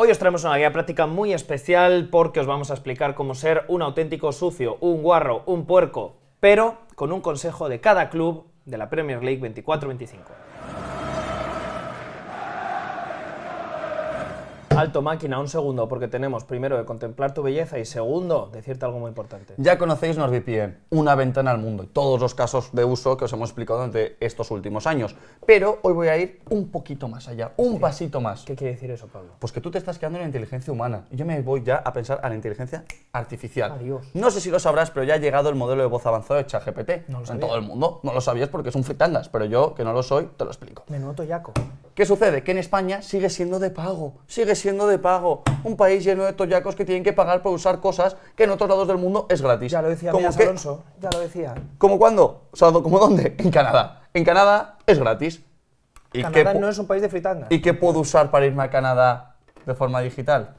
Hoy os traemos una guía práctica muy especial porque os vamos a explicar cómo ser un auténtico sucio, un guarro, un puerco, pero con un consejo de cada club de la Premier League 24-25. Alto máquina, un segundo, porque tenemos primero de contemplar tu belleza y segundo, decirte algo muy importante. Ya conocéis NordVPN, una ventana al mundo, y todos los casos de uso que os hemos explicado durante estos últimos años. Pero hoy voy a ir un poquito más allá, un pasito más. ¿Qué quiere decir eso, Pablo? Pues que tú te estás quedando en la inteligencia humana. Yo me voy ya a pensar a la inteligencia artificial. Adiós. No sé si lo sabrás, pero ya ha llegado el modelo de voz avanzado de ChatGPT. No En todo el mundo. No lo sabías porque es un fritangas, pero yo, que no lo soy, te lo explico. Me noto yaco. ¿Qué sucede? Que en España sigue siendo de pago, sigue siendo siendo de pago. Un país lleno de toyacos que tienen que pagar por usar cosas que en otros lados del mundo es gratis. Ya lo decía como cuando Alonso, ya lo decía. cuándo? dónde? En Canadá. En Canadá es gratis. ¿Y Canadá no es un país de fritanga. ¿Y qué puedo usar para irme a Canadá de forma digital?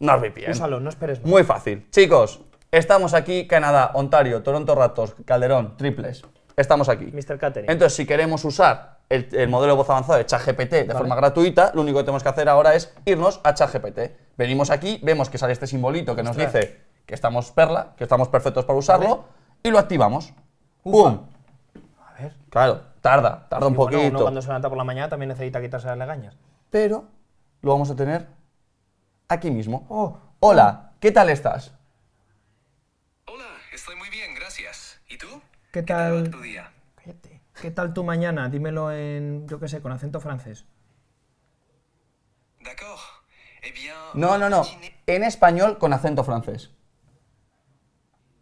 No no esperes Muy fácil. Chicos, estamos aquí, Canadá, Ontario, Toronto Raptors, Calderón, triples. Estamos aquí. Mr. Catering. Entonces, si queremos usar el, modelo de voz avanzado de ChatGPT de forma gratuita, lo único que tenemos que hacer ahora es irnos a ChatGPT. Venimos aquí, vemos que sale este simbolito que nos dice que estamos perla, que estamos perfectos para usarlo, y lo activamos. ¡Bum! A ver. Claro, tarda, tarda un poquito. Bueno, cuando se levanta por la mañana también necesita quitarse las legañas. Pero lo vamos a tener aquí mismo. Oh. Hola, oh. ¿qué tal estás? Hola, estoy muy bien, gracias. ¿Y tú? ¿Qué tal? ¿Qué tal tu día? ¿Qué tal tu mañana? Dímelo en, yo qué sé, con acento francés. Eh no, no, no. En español con acento francés.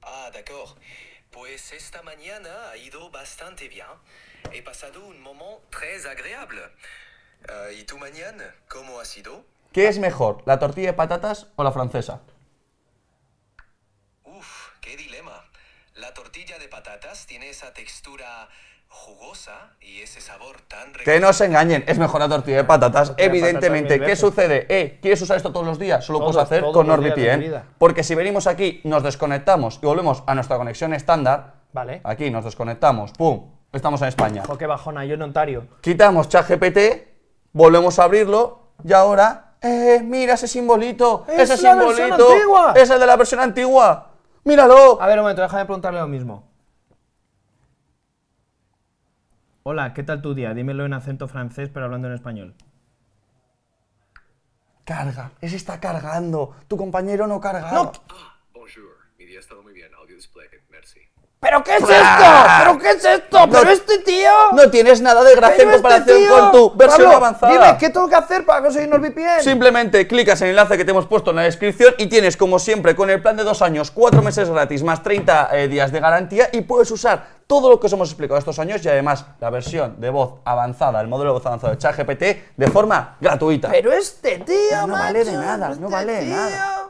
Ah, d'accord. Pues esta mañana ha ido bastante bien. He pasado un momento très agradable. Eh, ¿Y tu mañana cómo ha sido? ¿Qué es mejor, la tortilla de patatas o la francesa? Uf, qué dilema. La tortilla de patatas tiene esa textura jugosa y ese sabor tan Que no se engañen, es mejor la tortilla de patatas. Evidentemente, ¿qué sucede? Eh, ¿quieres usar esto todos los días? Solo puedes hacer con NordVPN. ¿eh? Porque si venimos aquí, nos desconectamos y volvemos a nuestra conexión estándar. Vale. Aquí nos desconectamos, pum, estamos en España. Ojo, qué bajona, yo en Ontario. Quitamos ChatGPT, volvemos a abrirlo y ahora, eh, mira ese simbolito, ese simbolito, es el de la versión antigua. Míralo. A ver, un momento, déjame preguntarle lo mismo. Hola, ¿qué tal tu día? Dímelo en acento francés, pero hablando en español. Carga, ese está cargando. Tu compañero no carga. No. Ah, ¿Pero qué es esto? ¿Pero qué es esto? ¿Pero este tío? No tienes nada de gracia en este comparación con tu versión avanzada. Dime, ¿qué tengo que hacer para conseguirnos VPN? Simplemente clicas en el enlace que te hemos puesto en la descripción y tienes, como siempre, con el plan de dos años, cuatro meses gratis más 30 eh, días de garantía y puedes usar todo lo que os hemos explicado estos años y además la versión de voz avanzada, el modelo de voz avanzado de ChatGPT de forma gratuita. Pero este tío, no, no vale de nada, no este vale de nada.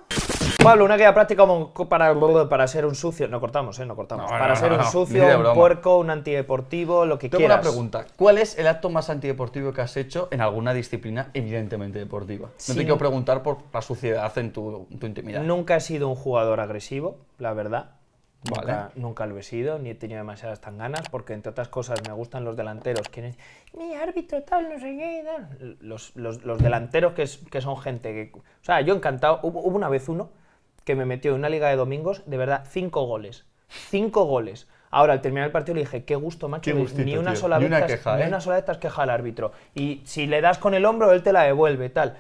Pablo, una guía práctica como para, para ser un sucio. No cortamos, ¿eh? No cortamos. para ser un sucio, un puerco, un antideportivo, lo que quieras. Tengo una pregunta. ¿Cuál es el acto más antideportivo que has hecho en alguna disciplina evidentemente deportiva? No te quiero preguntar por la suciedad en tu, tu intimidad. Nunca he sido un jugador agresivo, la verdad. Nunca, lo he sido, ni he tenido demasiadas tan ganas, porque entre otras cosas me gustan los delanteros, que mi árbitro tal, no sé qué, Los, los, los delanteros que, que, son gente que... O sea, yo encantado, hubo una vez uno que me metió en una liga de domingos, de verdad, cinco goles. Cinco goles. Ahora, al terminar el partido le dije, qué gusto, macho, ni una sola vez ni ¿eh? una sola vez te has queja al árbitro. Y si le das con el hombro, él te la devuelve, tal.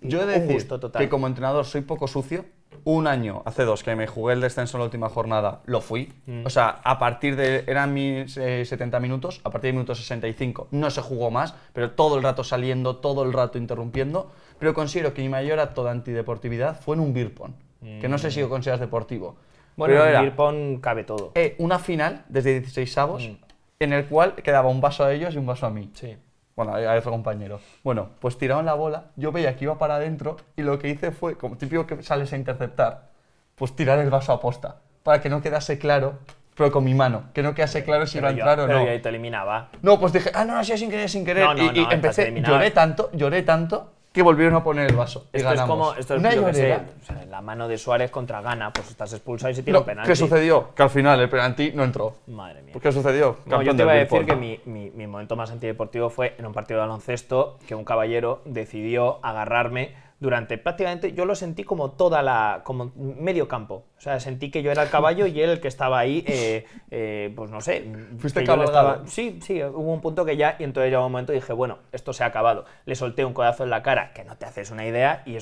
Yo he de decir que como entrenador soy poco sucio. Un año, hace dos, que me jugué el descenso en la última jornada, lo fui. Mm. O sea, a partir de... eran mis 70 eh, minutos, a partir de minuto 65 no se jugó más, pero todo el rato saliendo, todo el rato interrumpiendo. Pero considero que mi mayor acto de antideportividad fue en un birpon que no sé si lo consideras deportivo. Bueno, en cabe todo. Eh, una final desde 16 avos mm. en el cual quedaba un vaso a ellos y un vaso a mí. Sí. Bueno, a otro compañero. Bueno, pues tiraron la bola, yo veía que iba para adentro y lo que hice fue, como típico que sales a interceptar, pues tirar el vaso a posta para que no quedase claro pero con mi mano, que no quedase claro si iba a entrar o pero no. Y ahí te eliminaba. No, pues dije, ah, no, no, sin querer, sin querer. y, empecé, lloré tanto, lloré tanto, que volvieron a poner el vaso. esto es como esto es la mano de Suárez contra Gana, pues estás expulsado y se tira un penalti. ¿Qué sucedió? Que al final el penalti no entró. Madre mía. ¿Qué sucedió? yo te iba a decir que mi, mi momento más antideportivo fue en un partido de baloncesto que un caballero decidió agarrarme durante prácticamente, yo lo sentí como toda la, como medio campo o sea, sentí que yo era el caballo y él el que estaba ahí, eh, eh, pues no sé. ¿Fuiste cabalgado? Sí, sí, hubo un punto que ya, y entonces llegó un momento y dije, bueno, esto se ha acabado. Le solté un codazo en la cara, que no te haces una idea, y,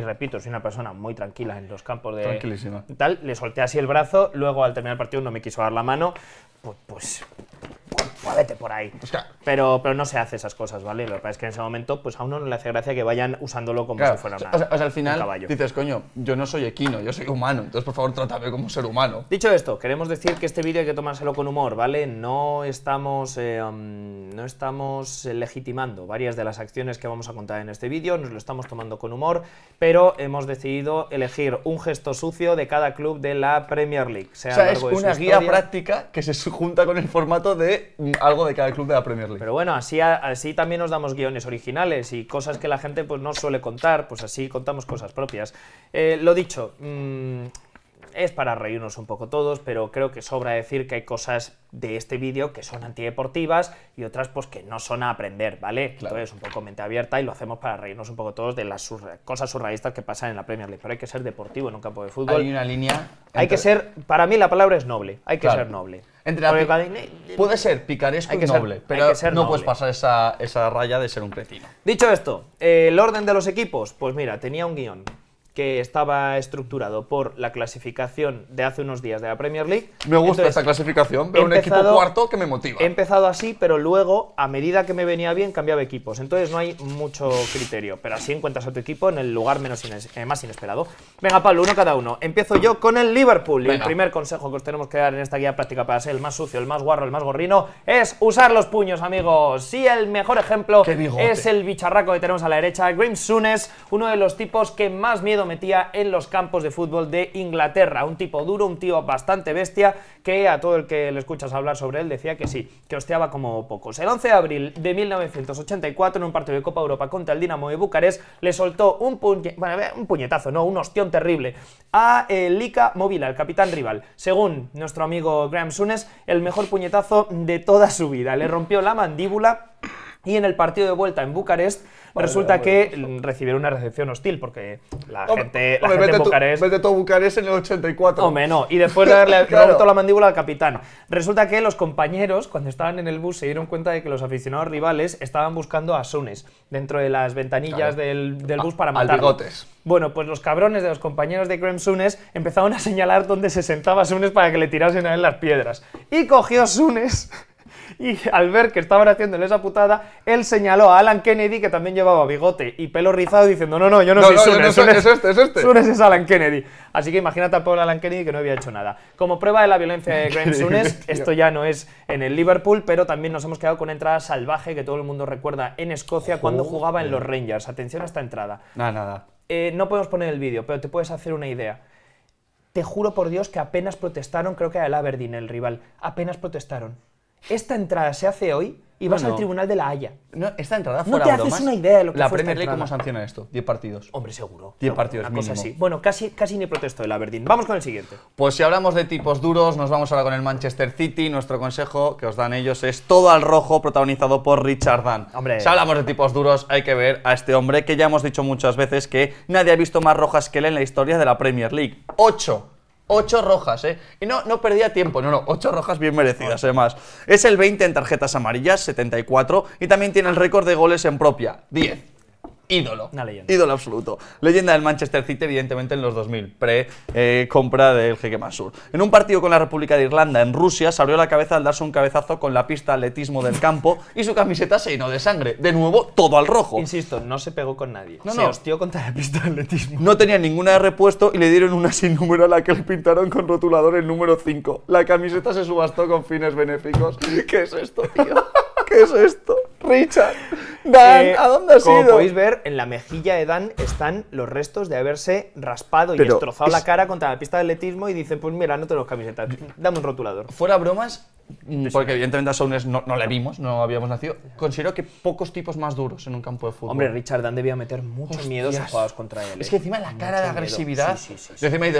repito, soy una persona muy tranquila en los campos de... Tranquilísima. Tal, le solté así el brazo, luego al terminar el partido no me quiso dar la mano, pues... pues muévete por ahí. pero, pero no se hace esas cosas, ¿vale? Lo que pasa es que en ese momento, pues a uno no le hace gracia que vayan usándolo como si fuera una, o al final, Dices, coño, yo no soy equino, yo soy humano, entonces por favor favor, como ser humano. Dicho esto, queremos decir que este vídeo hay que tomárselo con humor, ¿vale? No estamos, eh, um, no estamos eh, legitimando varias de las acciones que vamos a contar en este vídeo, nos lo estamos tomando con humor, pero hemos decidido elegir un gesto sucio de cada club de la Premier League. o sea, es una guía práctica que se junta con el formato de mm, algo de cada club de la Premier League. Pero bueno, así, así también nos damos guiones originales y cosas que la gente pues, no suele contar, pues así contamos cosas propias. Eh, lo dicho, mm, es para reírnos un poco todos, pero creo que sobra decir que hay cosas de este vídeo que son antideportivas y otras pues que no son a aprender, ¿vale? Entonces, un poco mente abierta y lo hacemos para reírnos un poco todos de las cosas surrealistas que pasan en la Premier League. Pero hay que ser deportivo en un campo de fútbol. Hay una línea. Hay que ser, para mí la palabra es noble, hay que ser noble. Entre puede ser picaresco hay y noble, pero ser no puedes pasar esa, raya de ser un cretino. Dicho esto, eh, el orden de los equipos, pues mira, tenía un guión que estaba estructurado por la clasificación de hace unos días de la Premier League. Me gusta esta clasificación, pero un equipo cuarto que me motiva. He empezado así, pero luego, a medida que me venía bien, cambiaba equipos. Entonces no hay mucho criterio, pero así encuentras a tu equipo en el lugar menos eh, más inesperado. Venga, Pablo, uno cada uno. Empiezo yo con el Liverpool. Y el primer consejo que os tenemos que dar en esta guía práctica para ser el más sucio, el más guarro, el más gorrino, es usar los puños, amigos. Sí, el mejor ejemplo es el bicharraco que tenemos a la derecha, Grim Sunes, uno de los tipos que más miedo metía en los campos de fútbol de Inglaterra. Un tipo duro, un tío bastante bestia, que a todo el que le escuchas hablar sobre él decía que sí, que hosteaba como pocos. El 11 de abril de 1984, en un partido de Copa Europa contra el Dinamo de Bucarest, le soltó un, eh, puñetazo, no, un ostión terrible, a eh, Lika Movila, el capitán rival. Según nuestro amigo Graham Sunes, el mejor puñetazo de toda su vida. Le rompió la mandíbula y en el partido de vuelta en Bucarest resulta que recibieron una recepción hostil porque la gente, vete en Bucarest... Tú, vete todo Bucarest en el 84. Hombre, no. Y después de haberle claro. la mandíbula al capitán. Resulta que los compañeros, cuando estaban en el bus, se dieron cuenta de que los aficionados rivales estaban buscando a Sunes dentro de las ventanillas del, del, bus para matarlo. Al bueno, pues los cabrones de los compañeros de Graham Sunes empezaron a señalar dónde se sentaba Sunes para que le tirasen a él las piedras. Y cogió Sunes y al ver que estaban haciendo esa putada, él señaló a Alan Kennedy, que también llevaba bigote y pelo rizado, diciendo, no, no, yo no, soy no, Sunes, es este, es este. Alan Kennedy. Así que imagínate a pobre Alan Kennedy que no había hecho nada. Como prueba de la violencia de Graham Sunes, esto ya no es en el Liverpool, pero también nos hemos quedado con una entrada salvaje que todo el mundo recuerda en Escocia cuando jugaba en los Rangers. Atención a esta entrada. Nada, nada. Eh, no podemos poner el vídeo, pero te puedes hacer una idea. Te juro por Dios que apenas protestaron, creo que era el Aberdeen el rival, apenas protestaron esta entrada se hace hoy y vas al tribunal de la Haya. No, esta entrada No te haces una idea de lo que La Premier League, ¿cómo sanciona esto? 10 partidos. Hombre, seguro. 10 partidos, Así. Bueno, casi, casi ni protesto el Aberdeen. Vamos con el siguiente. Pues si hablamos de tipos duros, nos vamos ahora con el Manchester City. Nuestro consejo que os dan ellos es todo al rojo, protagonizado por Richard Dunn. Hombre. Si hablamos de tipos duros, hay que ver a este hombre que ya hemos dicho muchas veces que nadie ha visto más rojas que él en la historia de la Premier League. 8 Ocho rojas, ¿eh? Y no, no perdía tiempo, no, no, ocho rojas bien merecidas, además. Es el 20 en tarjetas amarillas, 74, y también tiene el récord de goles en propia, 10 ídolo. leyenda. Ídolo absoluto. Leyenda del Manchester City, evidentemente, en los 2000, pre-compra eh, del Jeque Mansur. En un partido con la República de Irlanda, en Rusia, se abrió la cabeza al darse un cabezazo con la pista atletismo del campo y su camiseta se llenó de sangre. De nuevo, todo al rojo. Insisto, no se pegó con nadie. No, se no. hostió contra la pista de atletismo. No tenía ninguna de repuesto y le dieron una sin número a la que le pintaron con rotulador el número 5. La camiseta se subastó con fines benéficos. ¿Qué es esto, tío? ¿Qué es esto? Richard, Dan, eh, ¿a dónde has ido? Como podéis ver, en la mejilla de Dan están los restos de haberse raspado y destrozado la cara contra la pista de atletismo y dicen, pues mira, no los camisetas, dame un rotulador. Fuera bromas, mm, porque evidentemente a no, le vimos, no habíamos nacido. Considero que pocos tipos más duros en un campo de fútbol. Hombre, Richard Dan debía meter muchos miedos a jugados contra él. Es eh. que encima la cara de agresividad. Sí,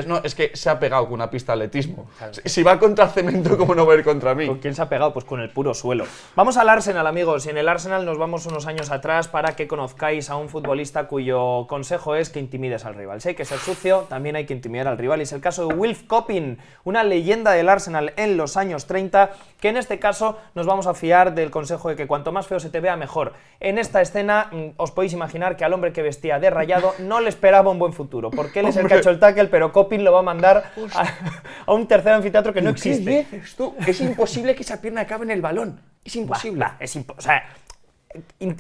no, es que se ha pegado con una pista de atletismo. Si va contra cemento, ¿cómo no va a ir contra mí? ¿Con quién se ha pegado? Pues con el puro suelo. Vamos al Arsenal, amigos. en el Arsenal nos vamos unos años atrás para que conozcáis a un futbolista cuyo consejo es que intimides al rival. Si hay que ser sucio, también hay que intimidar al rival. Y es el caso de Wilf Coppin, una leyenda del Arsenal en los años 30, que en este caso nos vamos a fiar del consejo de que cuanto más feo se te vea, mejor. En esta escena mm, os podéis imaginar que al hombre que vestía de rayado no le esperaba un buen futuro, porque él es el cacho el tackle, pero Coppin lo va a mandar a, un tercer anfiteatro que no existe. Es imposible que esa pierna acabe en el balón. Es imposible. es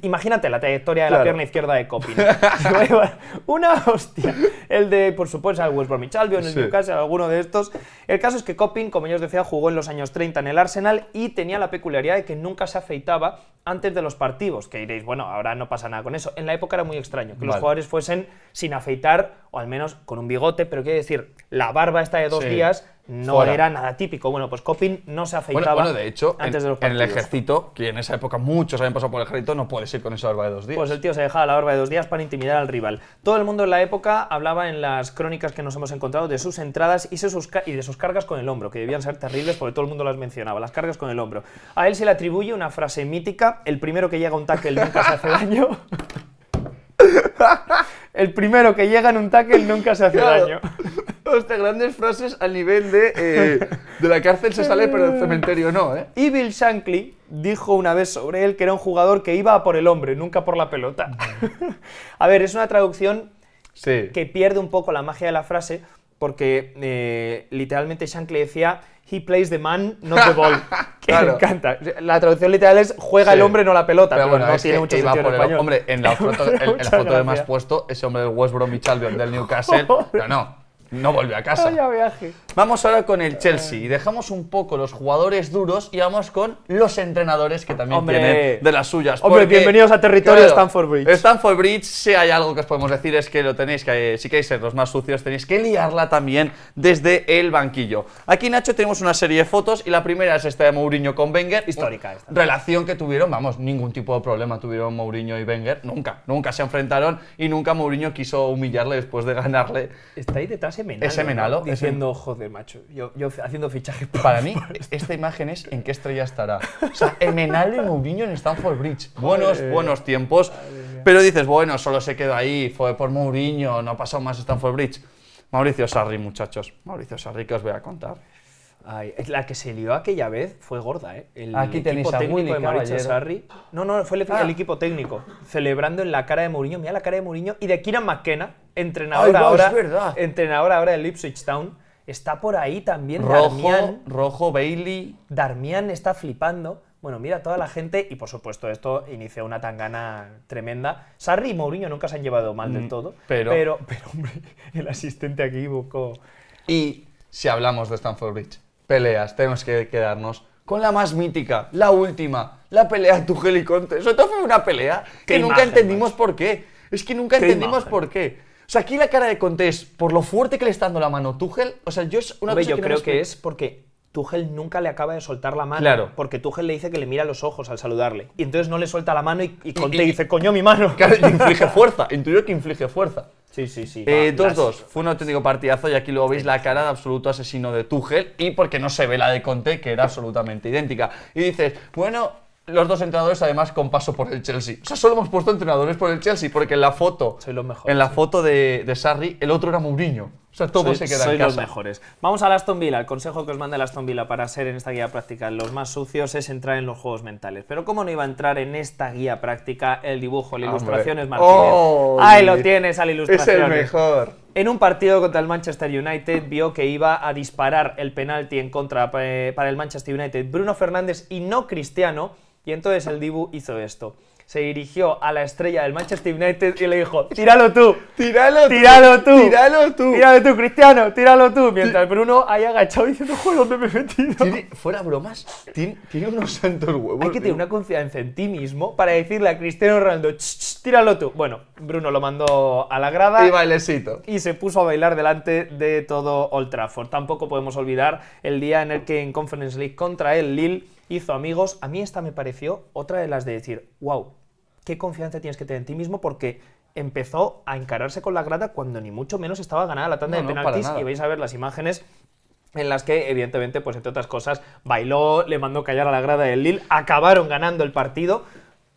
Imagínate la trayectoria de la pierna izquierda de Copin. una hostia. El de, por supuesto, el West Bromwich Albion, el Newcastle, alguno de estos. El caso es que Copin, como yo os decía, jugó en los años 30 en el Arsenal y tenía la peculiaridad de que nunca se afeitaba antes de los partidos. Que diréis, bueno, ahora no pasa nada con eso. En la época era muy extraño que los jugadores fuesen sin afeitar o al menos con un bigote, pero quiere decir, la barba está de dos días no era nada típico. Bueno, pues Copin no se afeitaba bueno, de hecho, antes en, de En el ejército, que en esa época muchos habían pasado por el ejército, no puedes ir con esa barba de dos días. Pues el tío se dejaba la barba de dos días para intimidar al rival. Todo el mundo en la época hablaba en las crónicas que nos hemos encontrado de sus entradas y, sus y de sus cargas con el hombro, que debían ser terribles porque todo el mundo las mencionaba, las cargas con el hombro. A él se le atribuye una frase mítica, el primero que llega un tackle nunca se hace daño. el primero que llega en un tackle nunca se hace daño. Hostia, grandes frases al nivel de eh, de la cárcel se sale pero del cementerio no, ¿eh? Y Bill Shankly dijo una vez sobre él que era un jugador que iba por el hombre, nunca por la pelota. a ver, es una traducción que pierde un poco la magia de la frase porque eh, literalmente Shankly decía he plays the man, not the ball. que claro. me encanta. La traducción literal es juega el hombre, no la pelota. Pero, bueno, no tiene mucho sentido español. Hombre, en la foto, de más puesto, ese hombre del West Bromwich Albion, del Newcastle, pero no, no volvió a casa. viaje. Vamos ahora con el Chelsea y dejamos un poco los jugadores duros y vamos con los entrenadores que también tienen de las suyas. Hombre, bienvenidos a territorio de Stanford Bridge. Stanford Bridge, si hay algo que os podemos decir es que lo tenéis que, si queréis ser los más sucios, tenéis que liarla también desde el banquillo. Aquí, Nacho, tenemos una serie de fotos y la primera es esta de Mourinho con Wenger. Histórica esta. Relación que tuvieron, vamos, ningún tipo de problema tuvieron Mourinho y Wenger. Nunca, nunca se enfrentaron y nunca Mourinho quiso humillarle después de ganarle. Está ahí detrás Semenalo. Es Diciendo, joder, macho, yo, haciendo fichajes. Para mí, esta imagen es en qué estrella estará. O sea, Emenalo y Mourinho en Stanford Bridge. Buenos, buenos tiempos. pero dices, bueno, solo se quedó ahí, fue por Mourinho, no ha pasado más Stanford Bridge. Mauricio Sarri, muchachos. Mauricio Sarri, que os voy a contar la que se lió aquella vez fue gorda, ¿eh? El ah, Aquí equipo técnico de Mauricio Sarri. No, no, fue el, ah. equipo técnico. Celebrando en la cara de Mourinho, mira la cara de Mourinho y de Kieran McKenna, entrenador ahora, verdad. entrenador ahora del Ipswich Town. Está por ahí también Rojo, Rojo, Bailey. Darmian está flipando. Bueno, mira toda la gente y por supuesto esto inició una tangana tremenda. Sarri y Mourinho nunca se han llevado mal del mm, todo, pero, pero, hombre, el asistente aquí buscó. Y si hablamos de Stanford Bridge, peleas. Tenemos que quedarnos con la más mítica, la última, la pelea tugel y Conte. Sobre todo fue una pelea que nunca entendimos por qué. Es que nunca entendimos por qué. O sea, aquí la cara de Conte es por lo fuerte que le está dando la mano Tuchel. O sea, yo es una yo creo que es porque Tuchel nunca le acaba de soltar la mano. Claro. Porque Tuchel le dice que le mira los ojos al saludarle. Y entonces no le suelta la mano y, y Conte dice, coño, mi mano. Claro, inflige fuerza. intuyo que inflige fuerza. Sí, sí, sí. 2-2. Eh, Fue un auténtico partidazo y aquí luego veis la cara de absoluto asesino de Tuchel y porque no se ve la de Conte, que era absolutamente idéntica. Y dices, bueno, los dos entrenadores además con paso por el Chelsea. O sea, solo hemos puesto entrenadores por el Chelsea porque en la foto, en la foto de, de Sarri, el otro era Mourinho. O sea, se queda los mejores. Vamos al Aston Villa. El consejo que os manda el Aston Villa para ser en esta guía práctica los más sucios es entrar en los juegos mentales. Pero ¿cómo no iba a entrar en esta guía práctica el dibujo, la ah, ilustración es Martínez? Ahí lo tienes, al ilustración. Es el mejor. En un partido contra el Manchester United vio que iba a disparar el penalti en contra eh, para el Manchester United Bruno Fernández y no Cristiano. Y entonces el Dibu hizo esto se dirigió a la estrella del Manchester United y le dijo, tíralo tú, tíralo, tíralo tú, tíralo tú, tíralo tú, Cristiano, tíralo tú. Mientras Bruno ahí agachado diciendo, joder, ¿dónde me he metido? fuera bromas, tiene, unos santos huevos. Hay que tener una confianza en ti mismo para decirle a Cristiano Ronaldo, tíralo tú. Bueno, Bruno lo mandó a la grada. Y bailecito. Y se puso a bailar delante de todo Old Trafford. Tampoco podemos olvidar el día en el que en Conference League contra el Lille hizo amigos. A mí esta me pareció otra de las de decir, wow, qué confianza tienes que tener en ti mismo porque empezó a encararse con la grada cuando ni mucho menos estaba ganada la tanda de penaltis y vais a ver las imágenes en las que, evidentemente, pues entre otras cosas, bailó, le mandó callar a la grada del Lille, acabaron ganando el partido,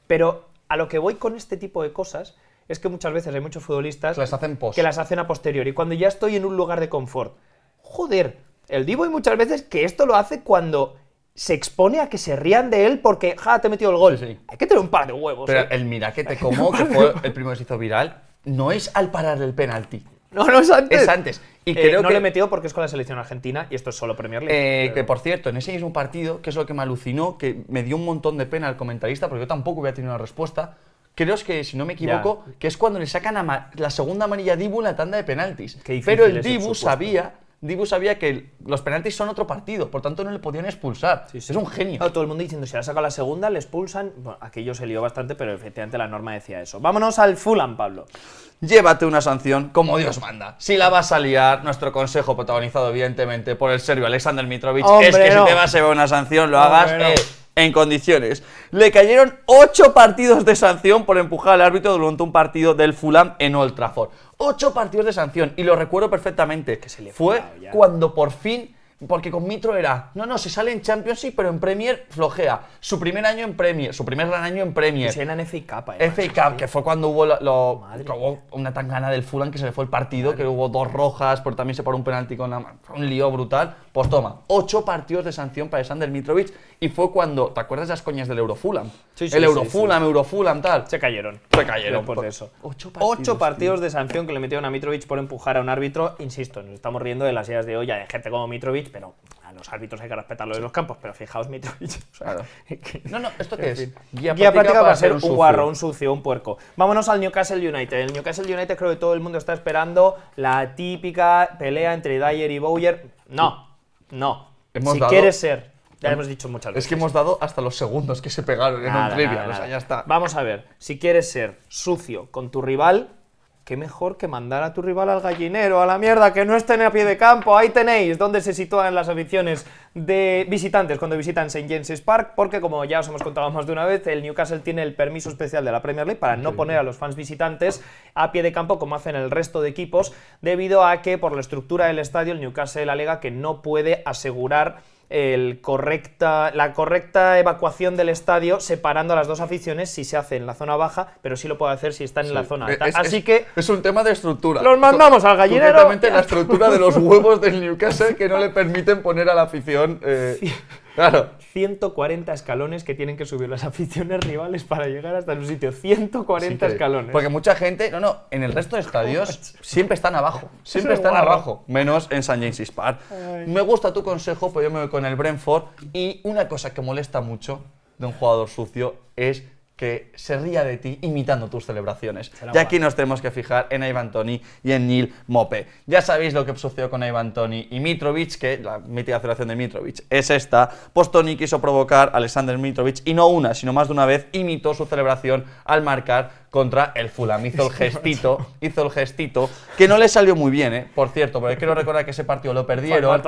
pero a lo que voy con este tipo de cosas es que muchas veces hay muchos futbolistas que las hacen a posteriori, cuando ya estoy en un lugar de confort. Joder, el Divo y muchas veces que esto lo hace cuando se expone a que se rían de él porque, ja, te he metido el gol. Hay que tener un par de huevos. Pero ¿eh? el mira que te como, que fue el primero que se hizo viral, no es al parar el penalti. No, no es antes. Es antes. Y eh, creo no que, le he metido porque es con la selección argentina y esto es solo Premier League. Eh, que por cierto, en ese mismo partido, que es lo que me alucinó, que me dio un montón de pena al comentarista, porque yo tampoco había tenido una respuesta. Creo que, si no me equivoco, que es cuando le sacan la segunda amarilla a Dibu en la tanda de penaltis. Pero el Dibu sabía Dibu sabía que los penaltis son otro partido, por tanto no le podían expulsar. Es un genio. todo el mundo diciendo, si la saca la segunda, le expulsan. Bueno, aquello se lió bastante, pero efectivamente la norma decía eso. Vámonos al Fulham, Pablo. Llévate una sanción como Dios manda. Si la vas a liar, nuestro consejo protagonizado evidentemente por el serbio Alexander Mitrovic es que si te vas a llevar una sanción, lo hagas... Eh, en condiciones. Le cayeron 8 partidos de sanción por empujar al árbitro durante un partido del Fulham en Old Trafford. 8 partidos de sanción, y lo recuerdo perfectamente. que se le fue cuando por fin porque con Mitro era, no, no, se sale en Champions sí, pero en Premier flojea. Su primer año en Premier, su primer gran año en Premier. Se en FA Cup, que fue cuando hubo, lo, tan una tangana del Fulham que se le fue el partido, que hubo dos rojas, pero también se pone un penalti con un lío brutal. Pues toma, ocho partidos de sanción para Sander Mitrovic y fue cuando, ¿te acuerdas de las coñas del Eurofulam? Sí, sí, el Eurofulam, sí, tal. Se cayeron. Se cayeron. Por, pues, eso. Ocho partidos, de sanción que le metieron a Mitrovic por empujar a un árbitro. Insisto, nos estamos riendo de las ideas de olla de gente como Mitrovic, pero a los árbitros hay que respetarlo en los campos. Pero fijaos, Mitrovic. O no, no, ¿esto qué es? Guía, Guía práctica para, ser un, guarro, un sucio, un puerco. Vámonos al Newcastle United. El Newcastle United creo que todo el mundo está esperando la típica pelea entre Dyer y Bowyer. No, no. si quieres ser. Ya hemos dicho muchas veces. Es que hemos dado hasta los segundos que se pegaron en un trivia. O sea, ya está. Vamos a ver. Si quieres ser sucio con tu rival, qué mejor que mandar a tu rival al gallinero, a la mierda, que no estén a pie de campo. Ahí tenéis dónde se sitúan las aficiones de visitantes cuando visitan St. James's Park, porque como ya os hemos contado más de una vez, el Newcastle tiene el permiso especial de la Premier League para no poner a los fans visitantes a pie de campo como hacen el resto de equipos, debido a que por la estructura del estadio el Newcastle alega que no puede asegurar el correcta, la correcta evacuación del estadio separando a las dos aficiones si se hace en la zona baja, pero sí lo puede hacer si están en la zona eh, alta. Así que... Es un tema de estructura. Los mandamos al gallinero. exactamente la estructura de los huevos del Newcastle que no le permiten poner a la afición eh, Claro. 140 escalones que tienen que subir las aficiones rivales para llegar hasta su sitio. 140 escalones. Porque mucha gente, no, no, en el resto de estadios siempre están abajo. Siempre están abajo. Menos en St. James's Park. Me gusta tu consejo, pero pues yo me voy con el Brentford. Y una cosa que molesta mucho de un jugador sucio es que se ría de ti imitando tus celebraciones. y aquí nos tenemos que fijar en Ivan Toni y en Neil Mope. Ya sabéis lo que sucedió con Ivan Toni y Mitrovic, que la mítica celebración de Mitrovic es esta, pues Toni quiso provocar a Alexander Mitrovic y no una, sino más de una vez imitó su celebración al marcar contra el Fulham. Hizo el gestito, hizo el gestito, que no le salió muy bien, ¿eh? por cierto, porque quiero recordar que ese partido lo perdieron.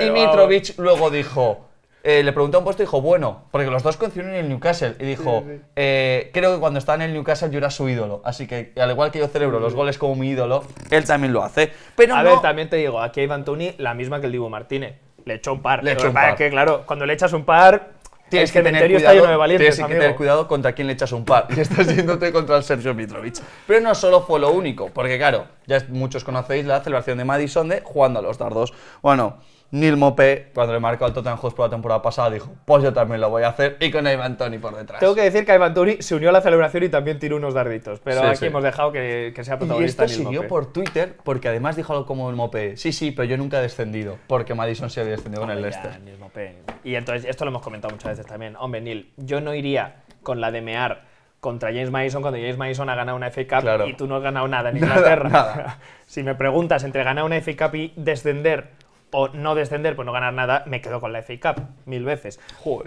Y Mitrovic luego dijo eh, le preguntó a un puesto y dijo, bueno, porque los dos coincidieron en el Newcastle. Y dijo, eh, creo que cuando estaba en el Newcastle yo era su ídolo. Así que, al igual que yo celebro los goles como mi ídolo, él también lo hace. Pero a ver, también te digo, aquí hay Van Tony, la misma que el Dibu Martínez. Le echó un par. Le echó un par. que, claro, cuando le echas un par, tienes que tener cuidado, está lleno de tienes que tener cuidado contra quién le echas un par. Y estás yéndote contra el Sergio Mitrovic. Pero no solo fue lo único, porque claro, ya muchos conocéis la celebración de Madison de jugando a los dardos. Bueno, Neil Mopé, cuando le marcó al Tottenham Hotspur la temporada pasada, dijo, pues yo también lo voy a hacer, y con Ivan Tony por detrás. Tengo que decir que Ivan Tony se unió a la celebración y también tiró unos darditos, pero aquí hemos dejado que, que sea protagonista Y esto siguió por Twitter, porque además dijo algo como el Mopé, sí, sí, pero yo nunca he descendido, porque Madison se había descendido con el Leicester. Y entonces, esto lo hemos comentado muchas veces también. Hombre, Neil, yo no iría con la de contra James Madison cuando James Madison ha ganado una FA Cup y tú no has ganado nada en Inglaterra. si me preguntas entre ganar una FA Cup y descender o no descender, pues no ganar nada, me quedo con la FA Cup mil veces.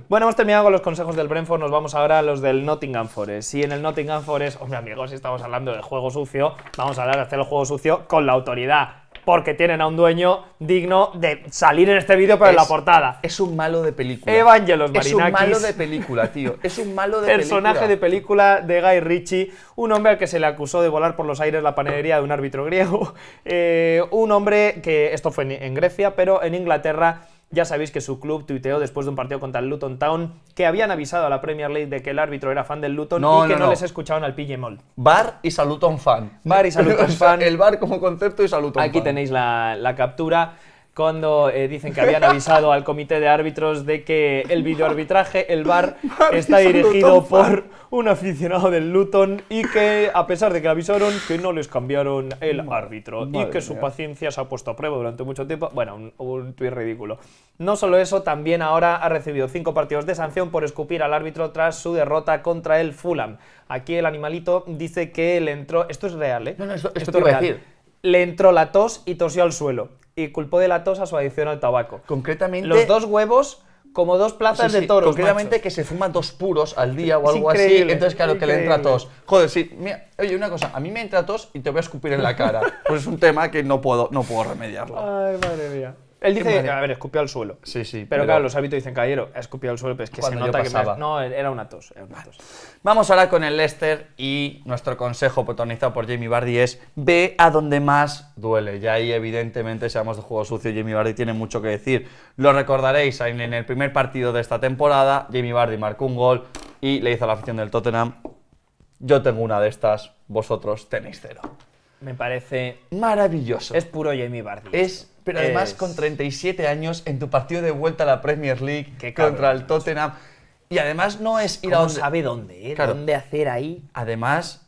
Bueno, hemos terminado con los consejos del Brentford, nos vamos ahora a los del Nottingham Forest. Y en el Nottingham Forest, mi amigo, si estamos hablando del juego sucio, vamos a hablar de hacer el juego sucio con la autoridad porque tienen a un dueño digno de salir en este vídeo, para la portada. Es un malo de película. Evangelos Marinakis. Es un malo de película, tío. Es un malo de película. Personaje de película de Guy Ritchie, un hombre al que se le acusó de volar por los aires la panadería de un árbitro griego, eh, un hombre que, esto fue en Grecia, pero en Inglaterra ya sabéis que su club tuiteó después de un partido contra el Luton Town que habían avisado a la Premier League de que el árbitro era fan del Luton y que no, les escuchaban al P.G. Bar y Saluton fan. Bar y Saluton fan. el bar como concepto y fan. Aquí tenéis la captura cuando eh, dicen que habían avisado al comité de árbitros de que el videoarbitraje, el bar está dirigido por un aficionado del Luton y que, a pesar de que avisaron, que no les cambiaron el árbitro y que su paciencia se ha puesto a prueba durante mucho tiempo. Bueno, un, un tuit ridículo. No solo eso, también ahora ha recibido cinco partidos de sanción por escupir al árbitro tras su derrota contra el Fulham. Aquí el animalito dice que le entró... Esto es real, ¿eh? No, esto, es real. decir le entró la tos y tosió al suelo y culpó de la tos a su adicción al tabaco. Concretamente. Los dos huevos como dos plazas de toro Concretamente que se fuman dos puros al día o algo así. Entonces, claro, que le entra tos. Joder, sí. Mira, oye, una cosa, a mí me entra tos y te voy a escupir en la cara. pues es un tema que no puedo, no puedo remediarlo. Ay, madre mía. Él dice, a ver, escupió al suelo. Sí, sí. Pero, claro, los hábitos dicen, ha escupido al suelo, pero es que se nota que me... No, era una tos. Era una tos. Vamos ahora con el Leicester y nuestro consejo protagonizado por Jamie Bardi es ve a donde más duele. Y ahí, evidentemente, seamos de juego sucio, Jamie Bardi tiene mucho que decir. Lo recordaréis, en el primer partido de esta temporada, Jamie Bardi marcó un gol y le hizo a la afición del Tottenham, yo tengo una de estas, vosotros tenéis cero me parece maravilloso. Es puro Jamie Vardy. Es, pero además con 37 años en tu partido de vuelta a la Premier League contra el Tottenham. Y además no es ir a donde... sabe dónde, eh? dónde hacer ahí. Además,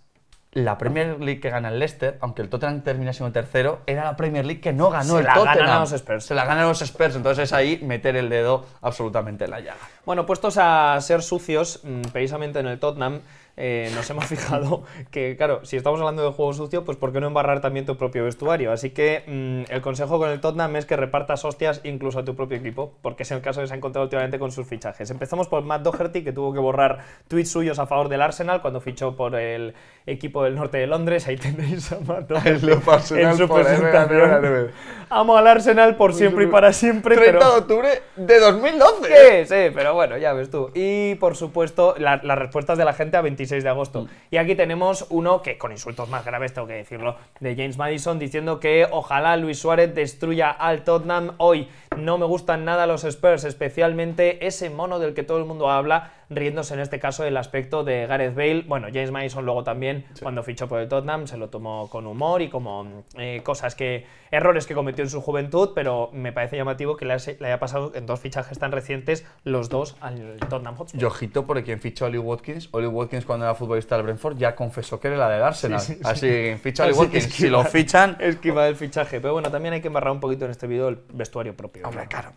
la Premier League que gana el Leicester, aunque el Tottenham termina siendo tercero, era la Premier League que no ganó Se el la Tottenham. los Spurs. Se la ganan los Spurs, entonces es ahí meter el dedo absolutamente en la llaga. Bueno, puestos a ser sucios, mm, precisamente en el Tottenham, eh, nos hemos fijado que, claro, si estamos hablando de juego sucio, pues ¿por qué no embarrar también tu propio vestuario? Así que mm, el consejo con el Tottenham es que repartas hostias incluso a tu propio equipo, porque es el caso que se ha encontrado últimamente con sus fichajes. Empezamos por Matt Doherty, que tuvo que borrar tweets suyos a favor del Arsenal cuando fichó por el equipo del norte de Londres. Ahí tenéis a Matt Doherty en su presentación. Amo al Arsenal por siempre y para siempre. 30 de octubre de 2012. Sí, sí, pero bueno, ya ves tú. Y por supuesto, las respuestas de la gente a 25 de agosto. Mm. Y aquí tenemos uno que con insultos más graves, tengo que decirlo, de James Madison diciendo que ojalá Luis Suárez destruya al Tottenham hoy. No me gustan nada los Spurs, especialmente ese mono del que todo el mundo habla, riéndose en este caso del aspecto de Gareth Bale. Bueno, James Mason luego también, cuando fichó por el Tottenham, se lo tomó con humor y como eh, cosas que. errores que cometió en su juventud, pero me parece llamativo que le, haya pasado en dos fichajes tan recientes, los dos al Tottenham Hotspur. Y ojito por quien fichó a Oli Watkins. Oli Watkins, cuando era futbolista del Brentford, ya confesó que era la del Arsenal. Así que ficha a Watkins. si lo fichan. Esquiva el fichaje. Pero bueno, también hay que embarrar un poquito en este vídeo el vestuario propio. Hombre, claro.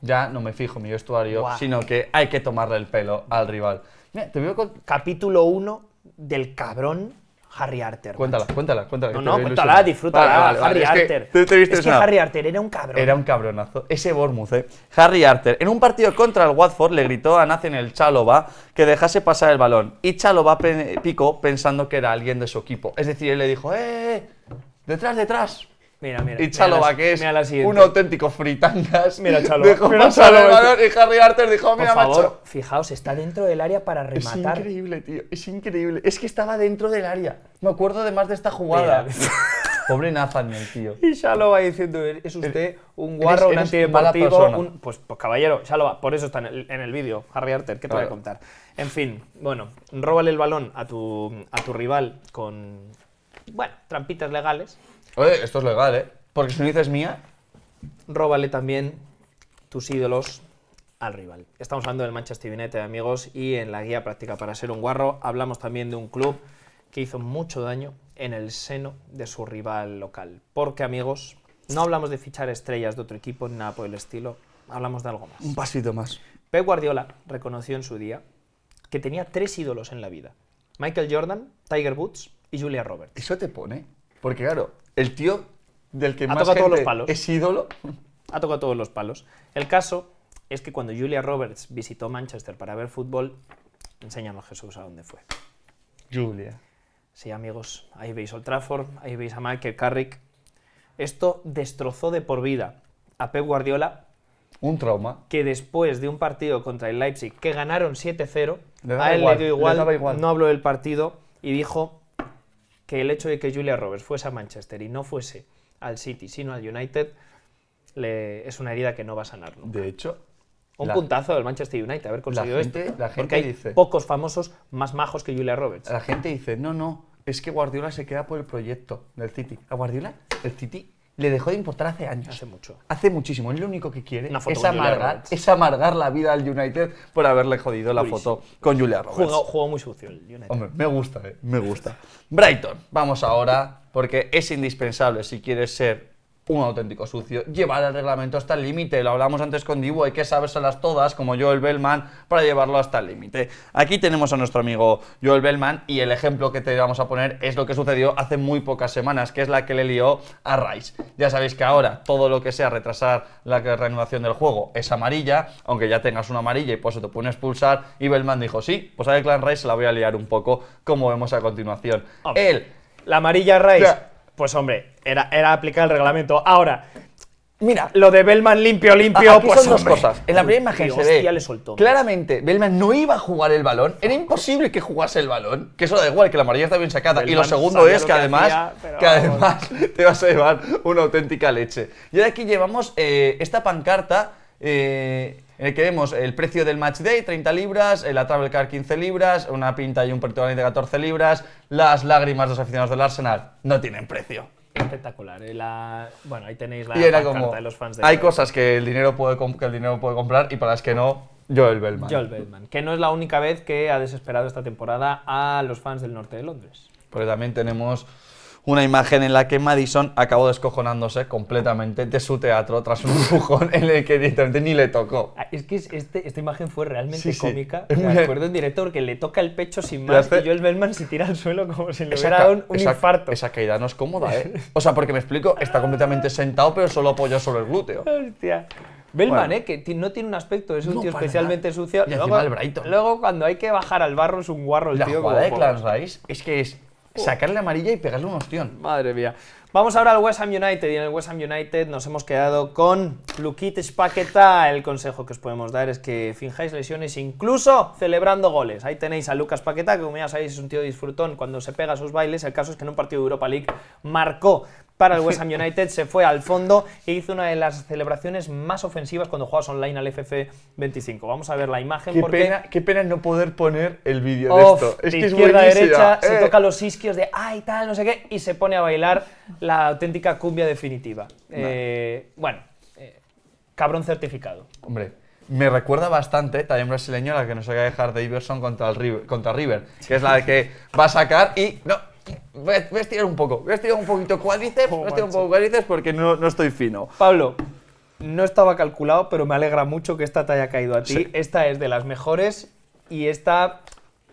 Ya no me fijo mi vestuario, sino que hay que tomarle el pelo al rival. Mira, te Capítulo 1 del cabrón Harry Arter. Cuéntala, cuéntala, cuéntala. No, cuéntala, disfrútala. Harry Arter. es que Harry Arter era un cabrón. Era un cabronazo. Ese Bormuth, ¿eh? Harry Arter, en un partido contra el Watford, le gritó a Nathan el Chalova que dejase pasar el balón. Y Chalova picó pensando que era alguien de su equipo. Es decir, él le dijo, ¡eh! eh, eh ¡Detrás, detrás! Mira, mira. Y Chalo que es un auténtico fritangas. Mira, Chalo. Dejó y Harry Arter dijo, mira, macho. Fijaos, está dentro del área para rematar. Es increíble, tío. Es increíble. Es que estaba dentro del área. Me acuerdo más de esta jugada. Pobre Nathaniel, tío. Y va diciendo, es usted un guarro, un antideportivo. Un, pues, pues caballero, Chalova, por eso está en el, el vídeo, Harry Arter, ¿qué te voy a contar? En fin, bueno, róbale el balón a tu, a tu rival con, bueno, trampitas legales. Oye, esto es legal, ¿eh? Porque si no dices mía. Róbale también tus ídolos al rival. Estamos hablando del Manchester United, amigos, y en la guía práctica para ser un guarro hablamos también de un club que hizo mucho daño en el seno de su rival local. Porque, amigos, no hablamos de fichar estrellas de otro equipo ni nada por el estilo, hablamos de algo más. Un pasito más. Pep Guardiola reconoció en su día que tenía tres ídolos en la vida. Michael Jordan, Tiger Woods y Julia Roberts. Eso te pone, porque claro, el tío del que ha más todos los palos. es ídolo. Ha tocado todos los palos. El caso es que cuando Julia Roberts visitó Manchester para ver fútbol, a Jesús a dónde fue. Julia. Sí, amigos, ahí veis Old Trafford, ahí veis a Michael Carrick. Esto destrozó de por vida a Pep Guardiola. Un trauma. Que después de un partido contra el Leipzig, que ganaron 7-0, a él le dio no habló del partido y dijo, que el hecho de que Julia Roberts fuese a Manchester y no fuese al City, sino al United, es una herida que no va a sanarlo. De hecho, un puntazo del Manchester United haber conseguido esto. porque hay pocos famosos más majos que Julia Roberts. La gente dice, no, no, es que Guardiola se queda por el proyecto del City. A Guardiola, el City le dejó de importar hace años. Hace mucho. Hace muchísimo. Él lo único que quiere es amargar, es amargar la vida al United por haberle jodido la foto con Julia Roberts. juego muy sucio el United. Hombre, me gusta, eh, me gusta. Brighton, vamos ahora, porque es indispensable si quieres ser un auténtico sucio. Llevar el reglamento hasta el límite, lo hablamos antes con Divo, hay que sabérselas todas, como Joel Bellman, para llevarlo hasta el límite. Aquí tenemos a nuestro amigo Joel Bellman y el ejemplo que te vamos a poner es lo que sucedió hace muy pocas semanas, que es la que le lió a Rice. Ya sabéis que ahora todo lo que sea retrasar la reanudación del juego es amarilla, aunque ya tengas una amarilla y pues se te pueden expulsar, y Bellman dijo, sí, pues a Declan Rice se la voy a liar un poco, como vemos a continuación. Él... La amarilla Rice, pues hombre, era, era aplicar el reglamento. Ahora, Mira, lo de Bellman limpio, limpio, pues son dos cosas. En la primera imagen se le soltó. claramente Bellman no iba a jugar el balón. Era imposible que jugase el balón. Que eso da igual, que la amarilla está bien sacada. y lo segundo es que, además, que además te vas a llevar una auténtica leche. Y ahora aquí llevamos eh, esta pancarta eh, en eh, el que vemos el precio del match day, 30 libras, eh, la travel car, 15 libras, una pinta y un portugués de 14 libras, las lágrimas de los aficionados del Arsenal no tienen precio. Espectacular. Eh, bueno, ahí tenéis la y de los fans de Hay cosas que el, dinero puede que el dinero puede comprar y para las que no, Joel Bellman. Joel Bellman, que no es la única vez que ha desesperado esta temporada a los fans del norte de Londres. Porque también tenemos una imagen en la que Madison acabó descojonándose completamente de su teatro tras un empujón en el que directamente ni le tocó. Ah, es que este, esta imagen fue realmente cómica. Me acuerdo un director que le toca el pecho sin más y yo el Bellman se tira al suelo como si le hubiera un, infarto. Esa caída no es cómoda, ¿eh? O sea, porque me explico, está completamente sentado pero solo apoya sobre el glúteo. Hostia. Bellman, eh, que no tiene un aspecto, es un tío especialmente sucio. luego, cuando hay que bajar al barro es un guarro el tío. La de Clans Rice es que es sacarle la amarilla y pegarle un ostión. Madre mía. Vamos ahora al West Ham United y en el West Ham United nos hemos quedado con Luquites Paqueta. El consejo que os podemos dar es que finjáis lesiones incluso celebrando goles. Ahí tenéis a Lucas Paqueta, que como ya sabéis es un tío disfrutón cuando se pega sus bailes. El caso es que en un partido de Europa League marcó para el West Ham United, se fue al fondo e hizo una de las celebraciones más ofensivas cuando jugas online al ff 25 Vamos a ver la imagen. Qué, pena, qué pena no poder poner el vídeo de esto. Es izquierda a derecha, se eh. toca los isquios de ay, tal, no sé qué, y se pone a bailar la auténtica cumbia definitiva. Eh, bueno, eh, cabrón certificado. Hombre, me recuerda bastante, también brasileño, a la que nos haga dejar de Iverson contra, el River, contra River, que es la que va a sacar y no, Voy a, estirar un poco, voy a un poquito cuádriceps, oh, un poco porque no, no, estoy fino. Pablo, no estaba calculado, pero me alegra mucho que esta te haya caído a ti. Esta es de las mejores y esta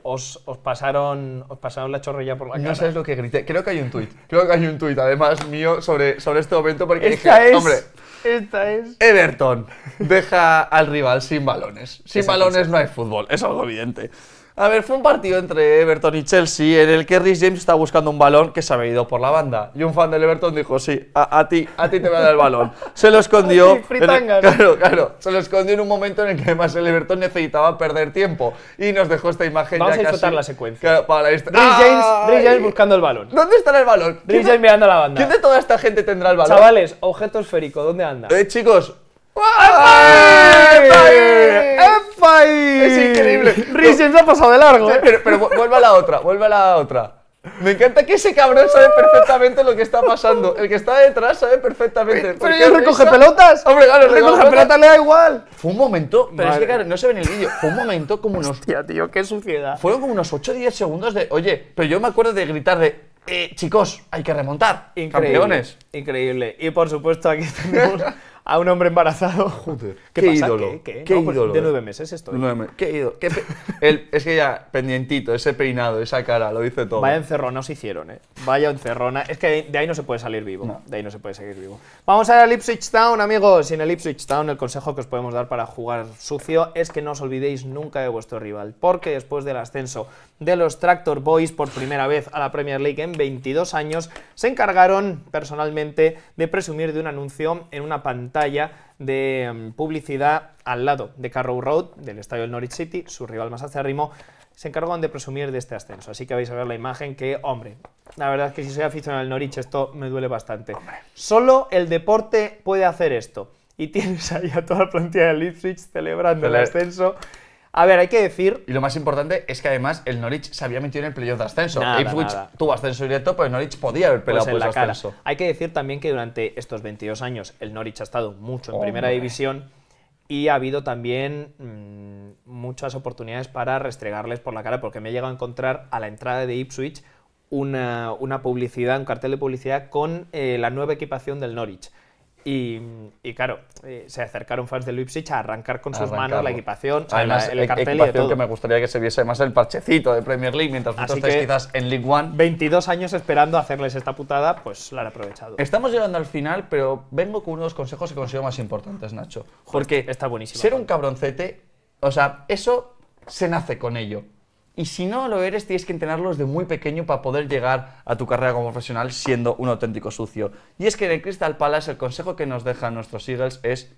os, os, pasaron, os pasaron la chorrilla por la cara. No sabes lo que grité. Creo que hay un tuit. Creo que hay un tuit, además, mío sobre, sobre este momento porque esta es... hombre... Esta es. Everton deja al rival sin balones. Sin balones no hay fútbol, es algo evidente. A ver, fue un partido entre Everton y Chelsea en el que Rhys James estaba buscando un balón que se había ido por la banda. Y un fan del Everton dijo, sí, a, ti, a ti te voy a dar el balón. Se lo escondió... claro, claro. Se lo escondió en un momento en el que además el Everton necesitaba perder tiempo. Y nos dejó esta imagen Vamos a disfrutar la secuencia. James, James buscando el balón. ¿Dónde está el balón? Rhys James mirando la banda. ¿Quién de toda esta gente tendrá el balón? Chavales, objeto esférico, ¿dónde anda? Eh, chicos, ¡Epaí! Es increíble. Risen se ha pasado de largo. Pero, pero vuelve a la otra, vuelve a la otra. Me encanta que ese cabrón sabe perfectamente lo que está pasando. El que está detrás sabe perfectamente. Pero yo recoge pelotas. Hombre, claro, recoge pelotas le da igual. Fue un momento, pero es que claro, no se ve en el vídeo. Fue un momento como unos. Hostia, tío, qué suciedad. Fueron como unos 8 o 10 segundos de. Oye, pero yo me acuerdo de gritar de. Eh, chicos, hay que remontar. Increíble, Campeones. Increíble. Y por supuesto, aquí tenemos a un hombre embarazado. Joder, ¿Qué, qué ídolo. ¿Qué, qué ídolo. De nueve meses estoy. Qué ídolo. es que ya, pendientito, ese peinado, esa cara, lo dice todo. Vaya encerrona os hicieron, ¿eh? Vaya encerrona. Es que de ahí no se puede salir vivo. De ahí no se puede seguir vivo. Vamos a ver al Ipswich Town, amigos. Y en el Ipswich Town el consejo que os podemos dar para jugar sucio es que no os olvidéis nunca de vuestro rival. Porque después del ascenso de los Tractor Boys por primera vez a la Premier League en 22 años, se encargaron personalmente de presumir de un anuncio en una pantalla de em, publicidad al lado de Carrow Road, del estadio del Norwich City, su rival más acérrimo, se encargaron de presumir de este ascenso. Así que vais a ver la imagen que, hombre, la verdad es que si soy aficionado al Norwich esto me duele bastante. Solo el deporte puede hacer esto. Y tienes ahí a toda la plantilla del Ipswich celebrando el ascenso a ver, hay que decir. Y lo más importante es que además el Norwich se había metido en el playoff de ascenso. Ipswich tuvo ascenso directo, pero Norwich podía haber peleado el pues ascenso. Hay que decir también que durante estos 22 años el Norwich ha estado mucho en primera división y ha habido también mm, muchas oportunidades para restregarles por la cara, porque me he llegado a encontrar a la entrada de Ipswich una, publicidad, un cartel de publicidad con eh, la nueva equipación del Norwich y, claro, eh, se acercaron fans de Leipzig a arrancar con sus manos la equipación, además, e- el, cartel equipación y que me gustaría que se viese más el parchecito de Premier League, mientras quizás en League One. 22 años esperando hacerles esta putada, pues la han aprovechado. Estamos llegando al final, pero vengo con unos consejos que considero más importantes, Nacho. Porque está buenísimo. Ser un cabroncete, o sea, eso se nace con ello. Y si no lo eres, tienes que entrenarlos de muy pequeño para poder llegar a tu carrera como profesional siendo un auténtico sucio. Y es que en el Crystal Palace el consejo que nos dejan nuestros Eagles es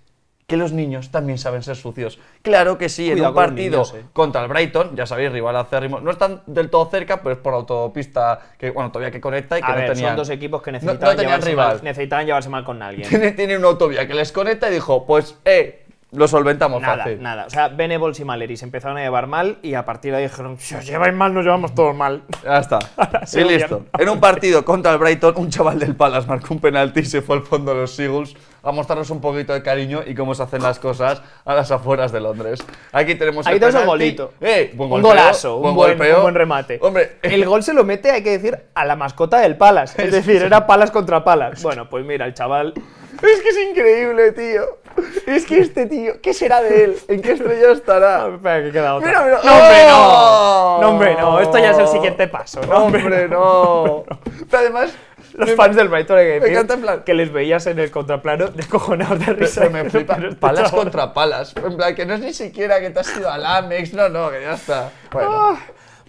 que los niños también saben ser sucios. Claro que sí, en un partido eh. contra el Brighton, ya sabéis, rival acérrimo, no están del todo cerca, pero es por autopista que, bueno, todavía que conecta y que tenían... son dos equipos que necesitaban, llevarse, Mal, con alguien. tiene una autovía que les conecta y dijo, pues, eh, lo solventamos nada, fácil. Nada, O sea, Benevols y Maleris se empezaron a llevar mal y a partir de ahí dijeron, si os lleváis mal, nos llevamos todos mal. Ya está. y sí, listo. En un partido contra el Brighton, un chaval del Palace marcó un penalti y se fue al fondo de los Seagulls a mostrarnos un poquito de cariño y cómo se hacen las cosas a las afueras de Londres. Aquí tenemos Ahí el eh, un golito. Eh, un golazo, un, buen, golpeo. un buen remate. Hombre, el gol se lo mete, hay que decir, a la mascota del Palace. Es decir, era Palace contra Palace. Bueno, pues mira, el chaval es que es increíble, tío. Es que este tío, ¿qué será de él? ¿En qué estrella estará? espera, que queda otra. Mira, mira. No, hombre, no. ¡Oh! No, hombre, no. Esto ya es el siguiente paso. No, hombre, no. Pero además, los fans me... del en plan... que les veías en el contraplano descojonados de risa. Pero, me este flipa. palas contra palas. En plan, que no es ni siquiera que te has ido al Amex. No, no, que ya está. Bueno. Ah.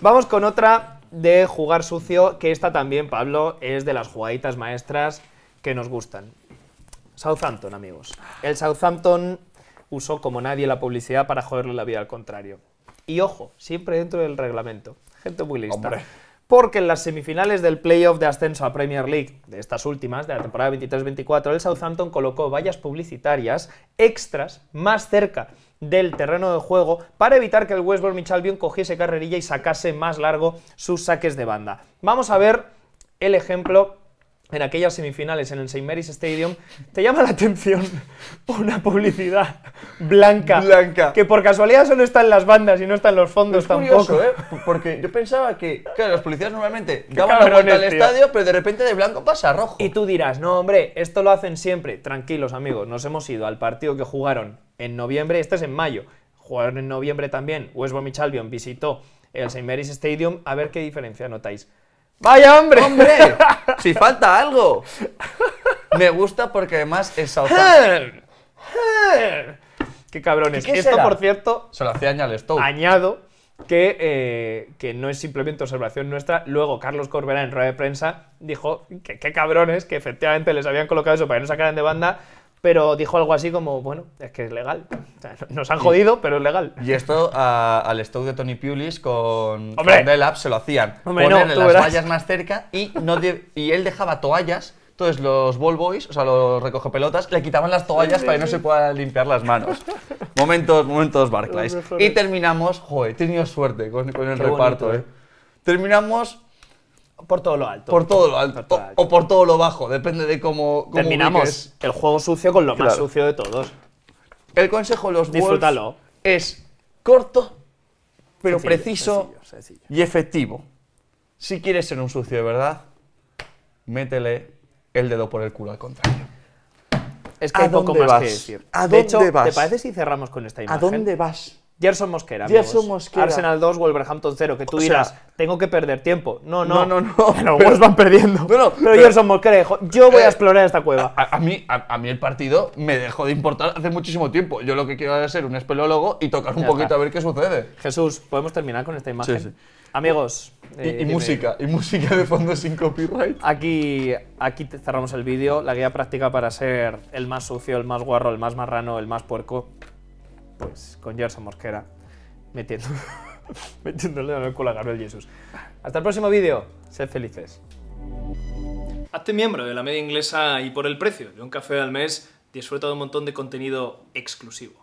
Vamos con otra de jugar sucio, que esta también, Pablo, es de las jugaditas maestras que nos gustan. Southampton, amigos. El Southampton usó como nadie la publicidad para joderle la vida al contrario. Y ojo, siempre dentro del reglamento. Gente muy lista. Porque en las semifinales del playoff de ascenso a Premier League, de estas últimas, de la temporada 23-24, el Southampton colocó vallas publicitarias extras más cerca del terreno de juego para evitar que el West Bromwich Albion cogiese carrerilla y sacase más largo sus saques de banda. Vamos a ver el ejemplo en aquellas semifinales en el St. Mary's Stadium, te llama la atención una publicidad blanca, blanca. que por casualidad solo está en las bandas y no está en los fondos es tampoco. Curioso, ¿eh? Porque yo pensaba que, claro, los policías normalmente daban la vuelta al estadio, pero de repente de blanco pasa a rojo. Y tú dirás, no, hombre, esto lo hacen siempre. Tranquilos, amigos, nos hemos ido al partido que jugaron en noviembre, este es en mayo. Jugaron en noviembre también, West Bromwich Albion visitó el St. Mary's Stadium, a ver qué diferencia notáis. ¡Vaya hombre! ¡Hombre! ¡Si falta algo! Me gusta porque además es Southampton. ¡Qué cabrones! Esto, por cierto. Se lo hacía añadir Añado que, eh, que, no es simplemente observación nuestra. Luego, Carlos Corbera en rueda de prensa dijo que qué cabrones, que efectivamente les habían colocado eso para que no sacaran de banda pero dijo algo así como, bueno, es que es legal. nos han jodido, pero es legal. Y esto al Stout de Tony Pulis con el app se lo hacían. Hombre, las vallas más cerca y, no y él dejaba toallas entonces los ball boys, o sea, los pelotas le quitaban las toallas para que no se puedan limpiar las manos. momentos, momentos Barclays. Y terminamos, joder, he tenido suerte con, el reparto, eh. Terminamos por todo lo alto. Por todo lo alto. O, por todo lo bajo, depende de cómo. Terminamos el juego sucio con lo más sucio de todos. El consejo de los Disfrútalo. es corto, pero preciso y efectivo. Si quieres ser un sucio de verdad, métele el dedo por el culo al contrario. Es que hay poco más que decir. ¿A dónde vas? ¿te parece si cerramos con esta imagen? ¿A dónde vas? Gerson Mosquera. Gerson Mosquera. Arsenal 2, Wolverhampton 0. Que tú digas, tengo que perder tiempo. No, no. No, no, no. Pero, van perdiendo. pero, Gerson Mosquera dijo, yo voy a eh, explorar esta cueva. A, mí, a, mí el partido me dejó de importar hace muchísimo tiempo. Yo lo que quiero es ser un espeleólogo y tocar un poquito a ver qué sucede. Jesús, ¿podemos terminar con esta imagen? Amigos. y, eh, música, y música de fondo sin copyright. Aquí, aquí cerramos el vídeo. La guía práctica para ser el más sucio, el más guarro, el más marrano, el más puerco pues con Gerson Mosquera metiendo, metiéndole a el a Gabriel Jesús. Hasta el próximo vídeo, sed felices. Hazte miembro de la media inglesa y por el precio de un café al mes disfruta de un montón de contenido exclusivo.